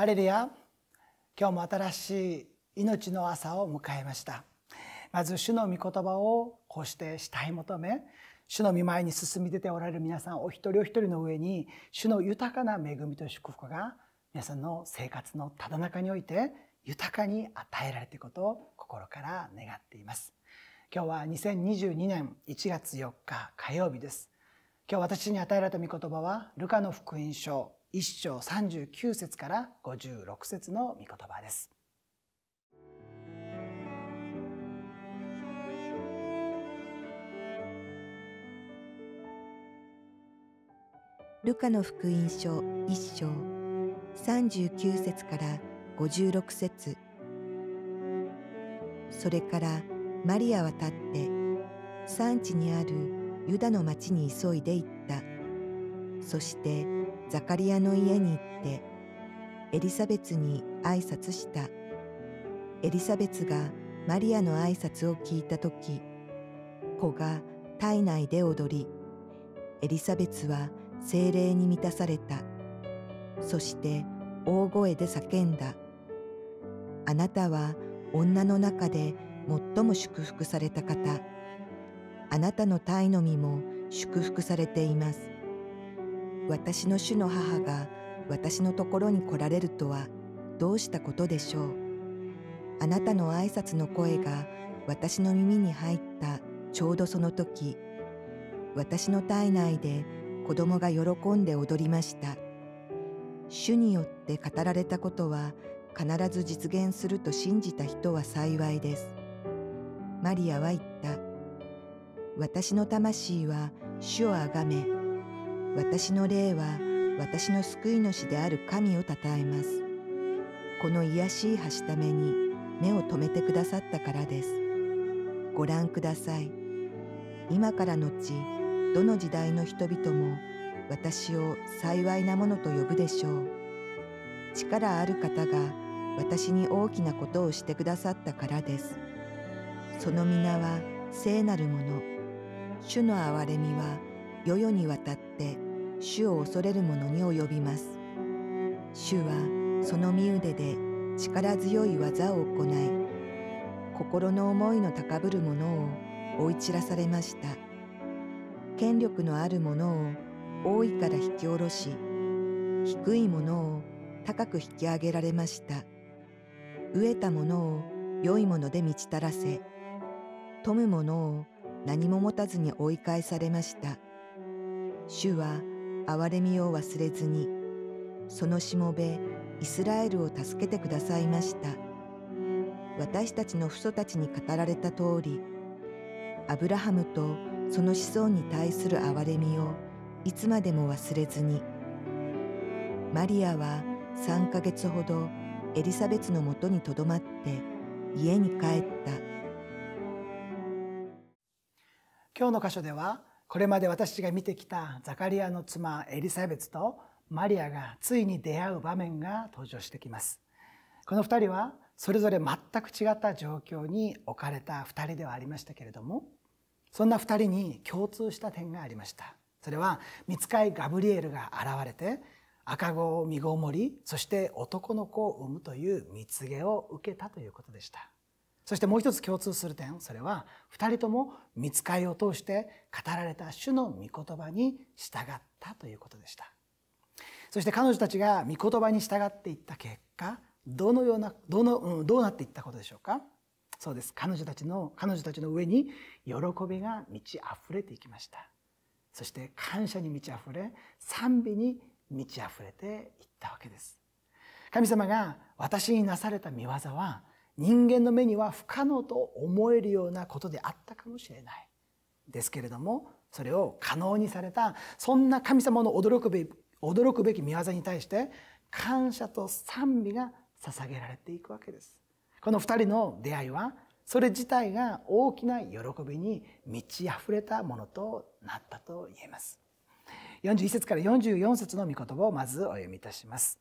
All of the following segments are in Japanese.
ハレルヤ今日も新しい命の朝を迎えましたまず主の御言葉をこうして慕い求め主の御前に進み出ておられる皆さんお一人お一人の上に主の豊かな恵みと祝福が皆さんの生活のただ中において豊かに与えられていくことを心から願っています今日は2022年1月4日火曜日です今日私に与えられた御言葉はルカの福音書一章39節から56節の御言葉です。ルカの福音書1章39節から56節それからマリアは立って産地にあるユダの町に急いで行ったそしてザカリアの家に行ってエリサベツに挨拶したエリザベツがマリアの挨拶を聞いた時子が体内で踊りエリザベツは精霊に満たされたそして大声で叫んだ「あなたは女の中で最も祝福された方あなたの体の身も祝福されています」私の主の母が私のところに来られるとはどうしたことでしょうあなたの挨拶の声が私の耳に入ったちょうどその時私の体内で子供が喜んで踊りました主によって語られたことは必ず実現すると信じた人は幸いですマリアは言った私の魂は主をあがめ私の霊は私の救い主である神をたたえますこの癒しいはしために目を留めてくださったからですご覧ください今から後どの時代の人々も私を幸いなものと呼ぶでしょう力ある方が私に大きなことをしてくださったからですその皆は聖なるもの主の憐れみは世々にわたって主を恐れる者に及びます主はその身腕で力強い技を行い心の思いの高ぶる者を追い散らされました権力のある者を大いから引き下ろし低い者を高く引き上げられました飢えた者を良いもので満ちたらせ富む者を何も持たずに追い返されました主は憐れみを忘れずにそのしもべイスラエルを助けてくださいました私たちの父祖たちに語られた通りアブラハムとその子孫に対する憐れみをいつまでも忘れずにマリアは3ヶ月ほどエリザベスのもとにとどまって家に帰った今日の箇所ではこれまで私が見てきたザカリアの妻エリサベツとマリアがついに出会う場面が登場してきますこの2人はそれぞれ全く違った状況に置かれた2人ではありましたけれどもそんな2人に共通した点がありましたそれは見つかいガブリエルが現れて赤子を身ごもりそして男の子を産むという蜜毛を受けたということでしたそしてもう一つ共通する点それは2人とも見つかりを通して語られた主の御言葉に従ったということでしたそして彼女たちが御言葉に従っていった結果どのようなどの、うん、どうなっていったことでしょうかそうです彼女たちの彼女たちの上に喜びが満ち溢れていきましたそして感謝に満ち溢れ賛美に満ち溢れていったわけです神様が私になされた御業は人間の目には不可能と思えるようなことであったかもしれないですけれどもそれを可能にされたそんな神様の驚くべ驚くべき見業に対して感謝と賛美が捧げられていくわけですこの2人の出会いはそれ自体が大きな喜びに満ち溢れたものとなったと言えます41節から44節の御言葉をまずお読みいたします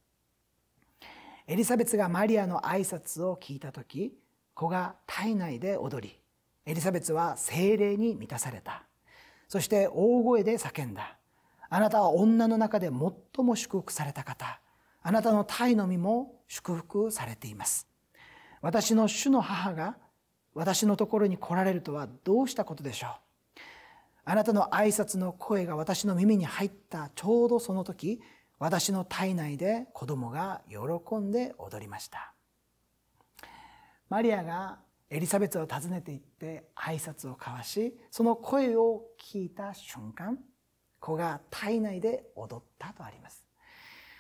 エリザベツがマリアの挨拶を聞いた時子が体内で踊りエリザベツは精霊に満たされたそして大声で叫んだあなたは女の中で最も祝福された方あなたの体の身も祝福されています私の主の母が私のところに来られるとはどうしたことでしょうあなたの挨拶の声が私の耳に入ったちょうどその時私の体内で子供が喜んで踊りましたマリアがエリザベスを訪ねていって挨拶を交わしその声を聞いた瞬間子が体内で踊ったとあります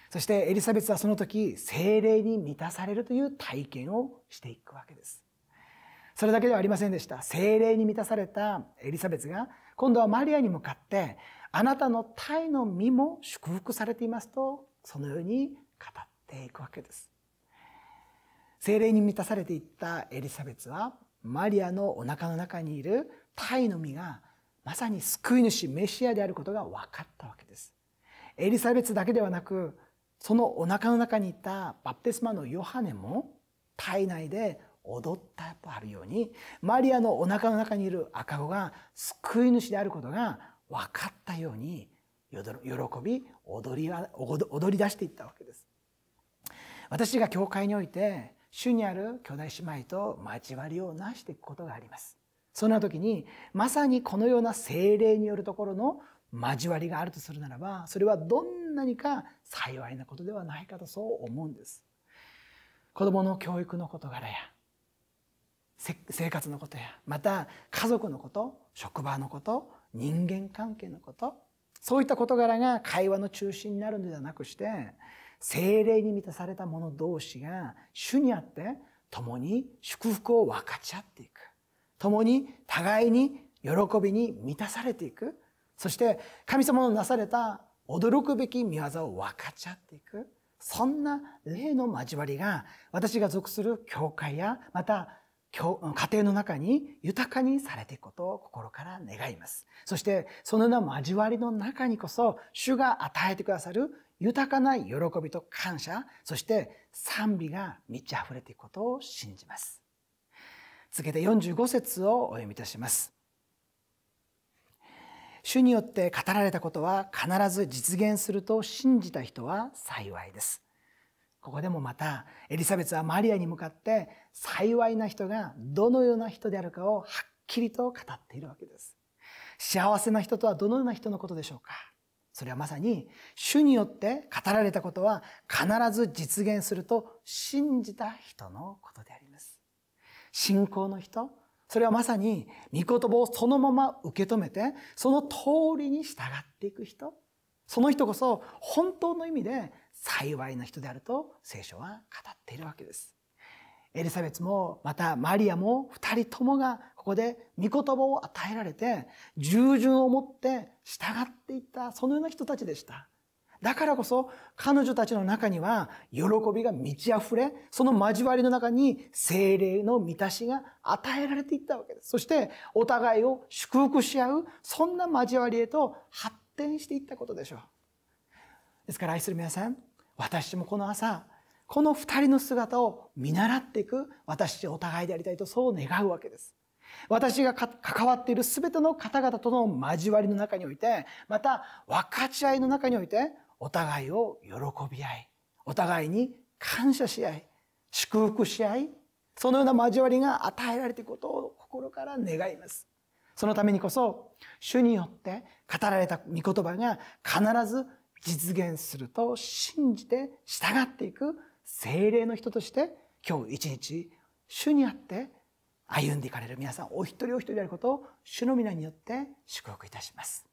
そしてエリザベスはその時精霊に満たされるという体験をしていくわけですそれだけではありませんでした精霊に満たされたエリザベスが今度はマリアに向かってあなたの体の身も祝福されていますとそのように語っていくわけです精霊に満たされていったエリザベツはマリアのお腹の中にいる体の身がまさに救い主メシアであることが分かったわけですエリザベツだけではなくそのお腹の中にいたバプテスマのヨハネも体内で踊ったとあるようにマリアのお腹の中にいる赤子が救い主であることが分かったように喜び踊り踊り出していったわけです私が教会において主にある巨大姉妹と交わりをなしていくことがありますそんな時にまさにこのような精霊によるところの交わりがあるとするならばそれはどんなにか幸いなことではないかとそう思うんです子どもの教育の事柄や生活のことやまた家族のこと職場のこと人間関係のことそういった事柄が会話の中心になるのではなくして精霊に満たされた者同士が主にあって共に祝福を分かち合っていく共に互いに喜びに満たされていくそして神様のなされた驚くべき見業を分かち合っていくそんな霊の交わりが私が属する教会やまた家庭の中に豊かにされていくことを心から願います。そしてそのような交わりの中にこそ主が与えてくださる豊かな喜びと感謝、そして賛美が満ち溢れていくことを信じます。続けて45節をお読みいたします。主によって語られたことは必ず実現すると信じた人は幸いです。ここでもまたエリザベスはマリアに向かって幸いな人がどのような人であるかをはっきりと語っているわけです。幸せな人とはどのような人のことでしょうかそれはまさに主によって語られたことは必ず実現すると信じた人のことであります。信仰の人、それはまさに御言葉をそのまま受け止めて、その通りに従っていく人。その人こそ本当の意味で幸いな人であると聖書は語っているわけです。エリザベスもまたマリアも2人ともがここで御言葉を与えられて従順を持って従っていったそのような人たちでした。だからこそ彼女たちの中には喜びが満ち溢れ、その交わりの中に精霊の満たしが与えられていったわけです。そしてお互いを祝福し合う、そんな交わりへと発展していったことでしょう。ですから愛する皆さん、私もこの朝この2人の姿を見習っていく私お互いでありたいとそう願うわけです。私が関わっている全ての方々との交わりの中においてまた分かち合いの中においてお互いを喜び合いお互いに感謝し合い祝福し合いそのような交わりが与えられていくことを心から願います。そのためにこそ主によって語られた御言葉が必ず実現すると信じて従っていく精霊の人として今日一日主にあって歩んでいかれる皆さんお一人お一人であることを主の皆によって祝福いたします。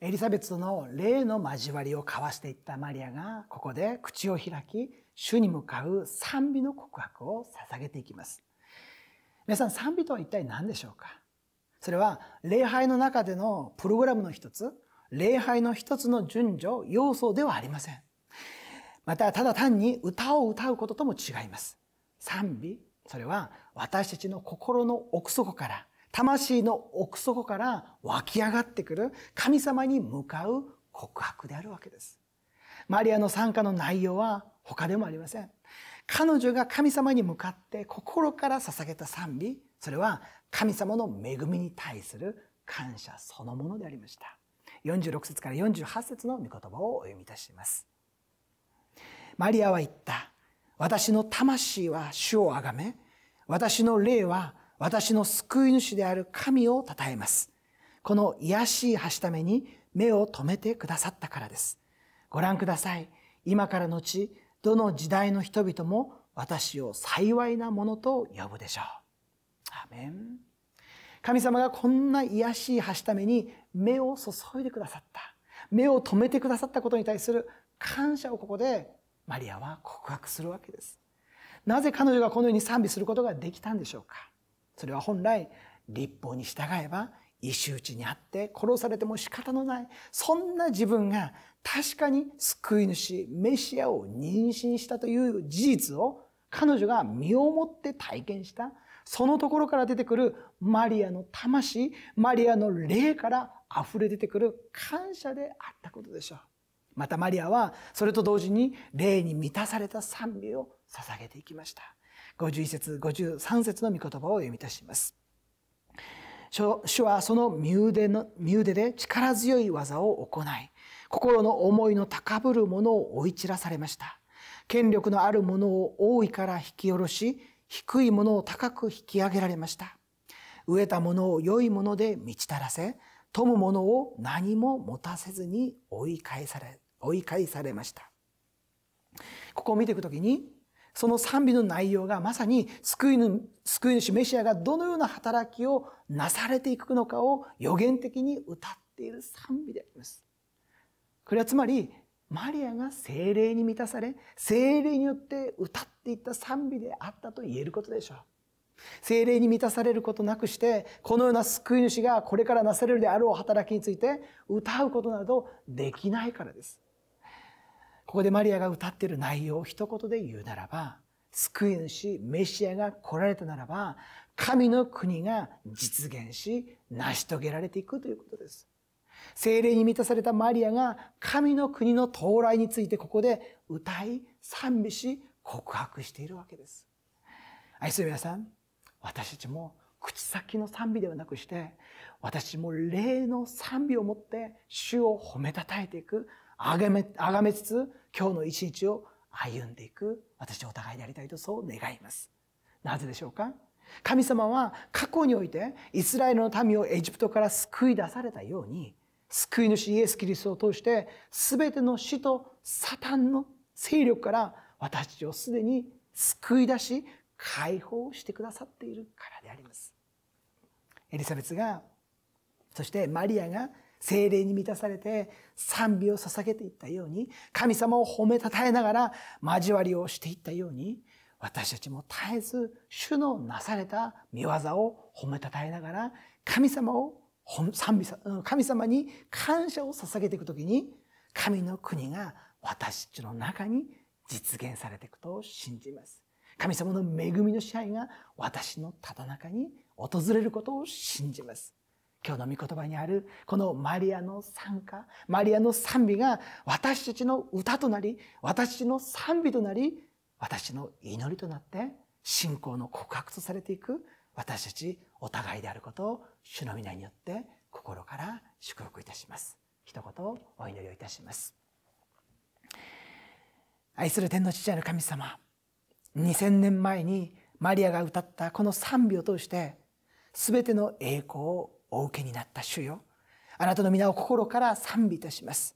エリザベスの霊の交わりを交わしていったマリアがここで口を開き主に向かう賛美の告白を捧げていきます皆さん賛美とは一体何でしょうかそれは礼拝の中でのプログラムの一つ礼拝の一つの順序要素ではありませんまたただ単に歌を歌うこととも違います賛美それは私たちの心の奥底から魂の奥底から湧き上がってくる神様に向かう告白であるわけです。マリアの参加の内容は他でもありません。彼女が神様に向かって心から捧げた賛美、それは神様の恵みに対する感謝そのものでありました。46節から48節の御言葉をお読みいたします。マリアは言った。私の魂は主をあがめ、私の霊は私の救い主である神を称えます。この癒しい橋ために目を留めてくださったからです。ご覧ください。今からのち、どの時代の人々も私を幸いなものと呼ぶでしょう。アメン。神様がこんな癒しい橋ために目を注いでくださった。目を留めてくださったことに対する感謝をここでマリアは告白するわけです。なぜ彼女がこのように賛美することができたんでしょうかそれは本来立法に従えば石打ちにあって殺されても仕方のないそんな自分が確かに救い主メシアを妊娠したという事実を彼女が身をもって体験したそのところから出てくるマリアの魂マリアの霊から溢れ出てくる感謝であったことでしょうまたマリアはそれと同時に霊に満たされた賛美を捧げていきました51節53節の御言葉を読み出します主はその身腕の身腕で力強い技を行い心の思いの高ぶるものを追い散らされました権力のあるものを大いから引き下ろし低いものを高く引き上げられました飢えたものを良いもので満ちたらせ富むものを何も持たせずに追い返され追い返されましたここを見ていくときにその賛美の内容がまさに救い救い主メシアがどのような働きをなされていくのかを予言的に歌っている賛美であります。これはつまりマリアが精霊に満たされ、精霊によって歌っていった賛美であったと言えることでしょう。精霊に満たされることなくして、このような救い主がこれからなされるであろう働きについて歌うことなどできないからです。ここでマリアが歌っている内容を一言で言うならば、救い主、メシアが来られたならば、神の国が実現し、成し遂げられていくということです。精霊に満たされたマリアが神の国の到来についてここで歌い、賛美し、告白しているわけです。愛する皆さん、私たちも口先の賛美ではなくして、私も霊の賛美を持って主を褒めたたえていく、あがめ、あがめつつ、今日の一日を歩んでいく、私お互いでありたいとそう願います。なぜでしょうか神様は過去においてイスラエルの民をエジプトから救い出されたように、救い主イエス・キリストを通して、全ての死とサタンの勢力から私たちをすでに救い出し、解放してくださっているからであります。エリザベスが、そしてマリアが精霊に満たされて賛美を捧げていったように、神様を褒めたたえながら交わりをしていったように、私たちも絶えず主のなされた見業を褒めたたえながら、神様を賛美神様に感謝を捧げていくときに、神の国が私たちの中に実現されていくと信じます。神様の恵みの支配が私のただ中に訪れることを信じます。今日の御言葉にあるこのマリアの参加マリアの賛美が私たちの歌となり私たちの賛美となり私の祈りとなって信仰の告白とされていく私たちお互いであることを主の皆によって心から祝福いたします一言お祈りをいたします愛する天の父なる神様2000年前にマリアが歌ったこの賛美を通して全ての栄光をお受けになった主よ。あなたの皆を心から賛美いたします。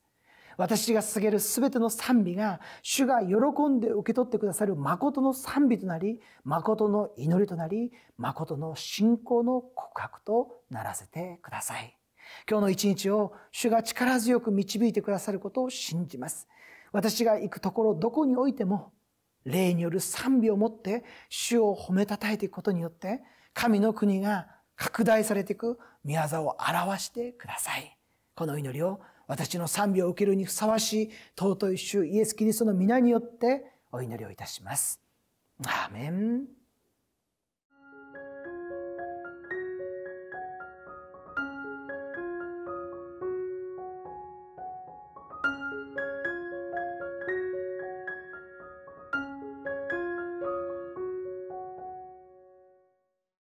私が捧げるすべての賛美が主が喜んで受け取ってくださる誠の賛美となり誠の祈りとなり誠の信仰の告白とならせてください今日の一日を主が力強く導いてくださることを信じます私が行くところどこにおいても霊による賛美をもって主を褒めたたえていくことによって神の国が拡大されていく宮沢を表してください。この祈りを私の賛美を受けるにふさわしい尊い主イエス・キリストの皆によってお祈りをいたします。アーメン。